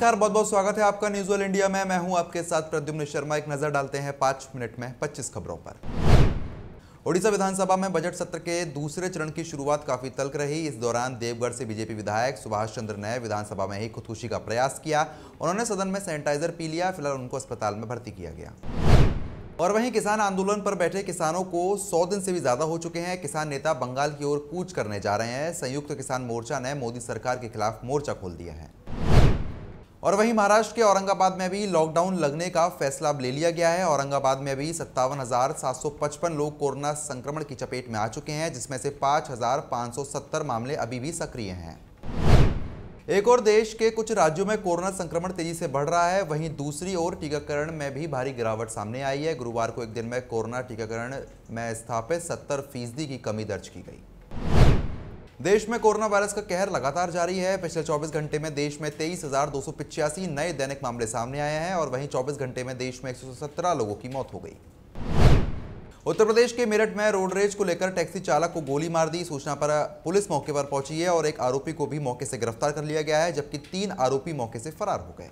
नमस्कार बहुत बहुत स्वागत है आपका न्यूज ऑल इंडिया में मैं हूं आपके साथ प्रद्युम्न शर्मा एक नजर डालते हैं पांच मिनट में पच्चीस खबरों पर ओडिशा विधानसभा में बजट सत्र के दूसरे चरण की शुरुआत काफी तल्क रही इस दौरान देवगढ़ से बीजेपी विधायक सुभाष चंद्र ने विधानसभा में ही खुदकुशी का प्रयास किया उन्होंने सदन में सैनिटाइजर पी लिया फिलहाल उनको अस्पताल में भर्ती किया गया और वहीं किसान आंदोलन पर बैठे किसानों को 100 दिन से भी ज्यादा हो चुके हैं किसान नेता बंगाल की ओर कूच करने जा रहे हैं संयुक्त किसान मोर्चा ने मोदी सरकार के खिलाफ मोर्चा खोल दिया है और वहीं महाराष्ट्र के औरंगाबाद में भी लॉकडाउन लगने का फैसला ले लिया गया है औरंगाबाद में भी सत्तावन लोग कोरोना संक्रमण की चपेट में आ चुके हैं जिसमें से 5,570 मामले अभी भी सक्रिय हैं एक और देश के कुछ राज्यों में कोरोना संक्रमण तेजी से बढ़ रहा है वहीं दूसरी ओर टीकाकरण में भी भारी गिरावट सामने आई है गुरुवार को एक दिन में कोरोना टीकाकरण में स्थापित सत्तर फीसदी की कमी दर्ज की गई देश में कोरोना वायरस का कहर लगातार जारी है पिछले 24 घंटे में देश में तेईस नए दैनिक मामले सामने आए हैं और वहीं 24 घंटे में देश में एक लोगों की मौत हो गई उत्तर प्रदेश के मेरठ में रोडरेज को लेकर टैक्सी चालक को गोली मार दी सूचना पर पुलिस मौके पर पहुंची है और एक आरोपी को भी मौके से गिरफ्तार कर लिया गया है जबकि तीन आरोपी मौके से फरार हो गए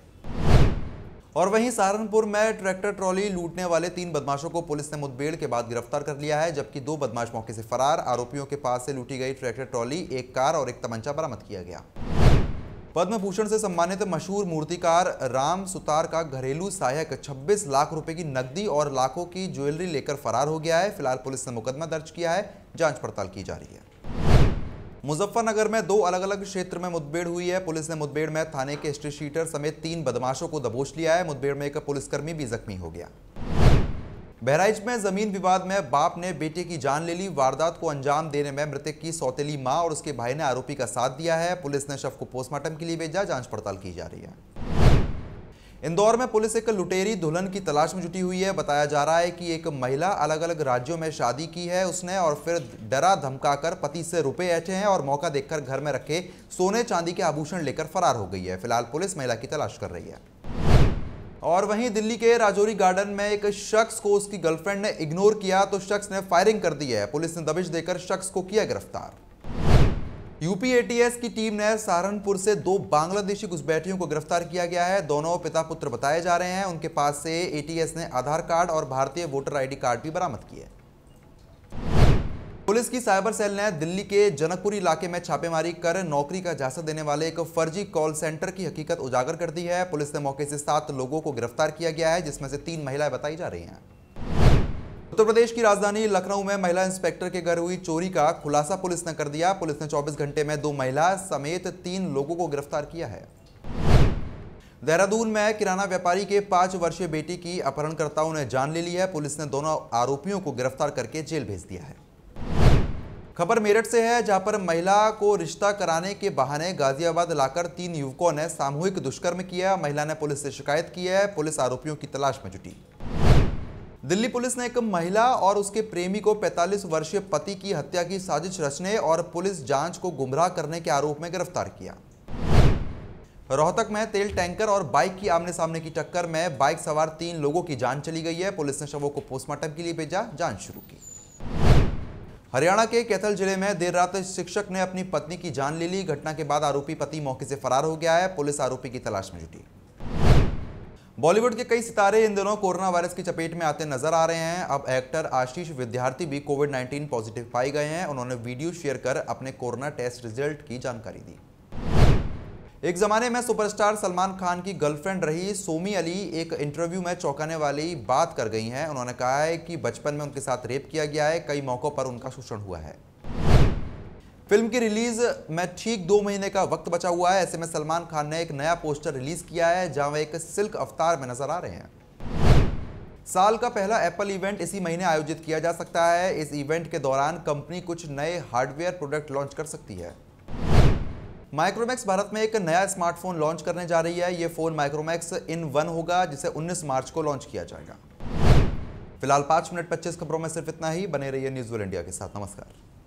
और वहीं सहारनपुर में ट्रैक्टर ट्रॉली लूटने वाले तीन बदमाशों को पुलिस ने मुठभेड़ के बाद गिरफ्तार कर लिया है जबकि दो बदमाश मौके से फरार आरोपियों के पास से लूटी गई ट्रैक्टर ट्रॉली एक कार और एक तमंचा बरामद किया गया पद्म भूषण से सम्मानित मशहूर मूर्तिकार राम सुतार का घरेलू सहायक 26 लाख रुपए की नकदी और लाखों की ज्वेलरी लेकर फरार हो गया है फिलहाल पुलिस ने मुकदमा दर्ज किया है जांच पड़ताल की जा रही है मुजफ्फरनगर में दो अलग अलग क्षेत्र में मुठभेड़ हुई है पुलिस ने मुठभेड़ में थाने के स्ट्री शीटर समेत तीन बदमाशों को दबोच लिया है मुठभेड़ में एक पुलिसकर्मी भी जख्मी हो गया बहराइच में जमीन विवाद में बाप ने बेटे की जान ले ली वारदात को अंजाम देने में मृतक की सौतेली मां और उसके भाई ने आरोपी का साथ दिया है पुलिस ने शव को पोस्टमार्टम के लिए भेजा जांच पड़ताल की जा रही है इंदौर में पुलिस एक लुटेरी दुल्हन की तलाश में जुटी हुई है बताया जा रहा है कि एक महिला अलग अलग राज्यों में शादी की है उसने और फिर डरा धमकाकर पति से रुपए ऐठे हैं और मौका देखकर घर में रखे सोने चांदी के आभूषण लेकर फरार हो गई है फिलहाल पुलिस महिला की तलाश कर रही है और वहीं दिल्ली के राजौरी गार्डन में एक शख्स को उसकी गर्लफ्रेंड ने इग्नोर किया तो शख्स ने फायरिंग कर दी है पुलिस ने दबिश देकर शख्स को किया गिरफ्तार यूपी की टीम ने सहारनपुर से दो बांग्लादेशी घुसपैठियों को गिरफ्तार किया गया है दोनों पिता पुत्र बताए जा रहे हैं उनके पास से एटीएस ने आधार कार्ड और भारतीय वोटर आईडी कार्ड भी बरामद किए पुलिस की साइबर सेल ने दिल्ली के जनकपुरी इलाके में छापेमारी कर नौकरी का जायजा देने वाले एक फर्जी कॉल सेंटर की हकीकत उजागर कर दी है पुलिस ने मौके से सात लोगों को गिरफ्तार किया गया है जिसमें से तीन महिलाएं बताई जा रही हैं उत्तर प्रदेश की राजधानी लखनऊ में महिला इंस्पेक्टर के घर हुई चोरी का खुलासा पुलिस ने कर दिया पुलिस ने 24 घंटे में दो महिला समेत तीन लोगों को गिरफ्तार किया है देहरादून में किराना व्यापारी के पांच वर्षीय बेटी की अपहरणकर्ताओं ने जान ले ली है पुलिस ने दोनों आरोपियों को गिरफ्तार करके जेल भेज दिया है खबर मेरठ से है जहां पर महिला को रिश्ता कराने के बहाने गाजियाबाद लाकर तीन युवकों ने सामूहिक दुष्कर्म किया महिला ने पुलिस से शिकायत की है पुलिस आरोपियों की तलाश में जुटी दिल्ली पुलिस ने एक महिला और उसके प्रेमी को 45 वर्षीय पति की हत्या की साजिश रचने और पुलिस जांच को गुमराह करने के आरोप में गिरफ्तार किया रोहतक में तेल टैंकर और बाइक की आमने सामने की टक्कर में बाइक सवार तीन लोगों की जान चली गई है पुलिस ने शवों को पोस्टमार्टम के लिए भेजा जांच शुरू की हरियाणा के कैथल जिले में देर रात शिक्षक ने अपनी पत्नी की जान ले ली घटना के बाद आरोपी पति मौके से फरार हो गया है पुलिस आरोपी की तलाश में जुटी बॉलीवुड के कई सितारे इन दिनों कोरोना वायरस की चपेट में आते नजर आ रहे हैं अब एक्टर आशीष विद्यार्थी भी कोविड 19 पॉजिटिव पाए गए हैं उन्होंने वीडियो शेयर कर अपने कोरोना टेस्ट रिजल्ट की जानकारी दी एक जमाने में सुपरस्टार सलमान खान की गर्लफ्रेंड रही सोमी अली एक इंटरव्यू में चौंकाने वाली बात कर गई हैं उन्होंने कहा है कि बचपन में उनके साथ रेप किया गया है कई मौक़ों पर उनका शोषण हुआ है फिल्म की रिलीज में ठीक दो महीने का वक्त बचा हुआ है ऐसे में सलमान खान ने एक नया पोस्टर रिलीज किया है जहां वे एक सिल्क अवतार में नजर आ रहे हैं साल का पहला एप्पल इवेंट इसी महीने आयोजित किया जा सकता है इस इवेंट के दौरान कंपनी कुछ नए हार्डवेयर प्रोडक्ट लॉन्च कर सकती है माइक्रोमैक्स भारत में एक नया स्मार्टफोन लॉन्च करने जा रही है ये फोन माइक्रोमैक्स इन वन होगा जिसे 19 मार्च को लॉन्च किया जाएगा फिलहाल पांच मिनट पच्चीस खबरों में सिर्फ इतना ही बने रहिए न्यूज़ इंडिया के साथ नमस्कार